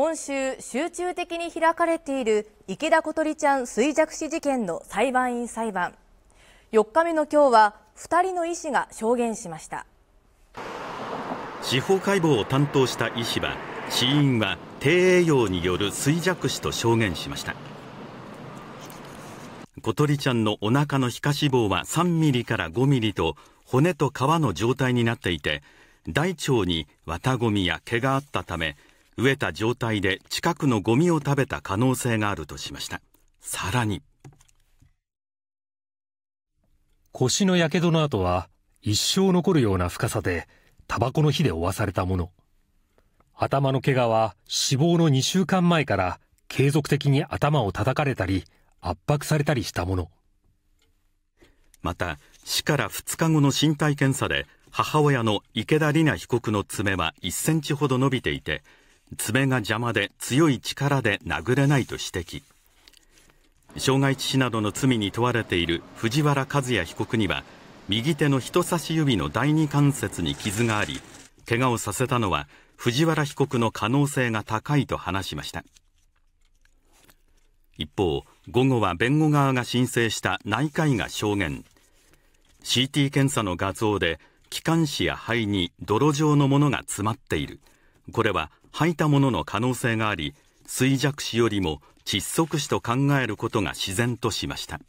今週集中的に開かれている池田小鳥ちゃん衰弱死事件の裁判員裁判4日目の今日は2人の医師が証言しました司法解剖を担当した医師は死因は低栄養による衰弱死と証言しました小鳥ちゃんのお腹の皮下脂肪は3ミリから5ミリと骨と皮の状態になっていて大腸に綿ごみや毛があったため飢えた状態で近くのゴミを食べた可能性があるとしましたさらに腰のやけどの後は一生残るような深さでタバコの火で負わされたもの頭の怪我は死亡の2週間前から継続的に頭を叩かれたり圧迫されたりしたものまた死から2日後の身体検査で母親の池田里奈被告の爪は1センチほど伸びていて爪が邪魔で強い力で殴れないと指摘傷害致死などの罪に問われている藤原和也被告には右手の人差し指の第二関節に傷があり怪我をさせたのは藤原被告の可能性が高いと話しました一方午後は弁護側が申請した内科医が証言 CT 検査の画像で気管支や肺に泥状のものが詰まっているこれは吐いたものの可能性があり衰弱死よりも窒息死と考えることが自然としました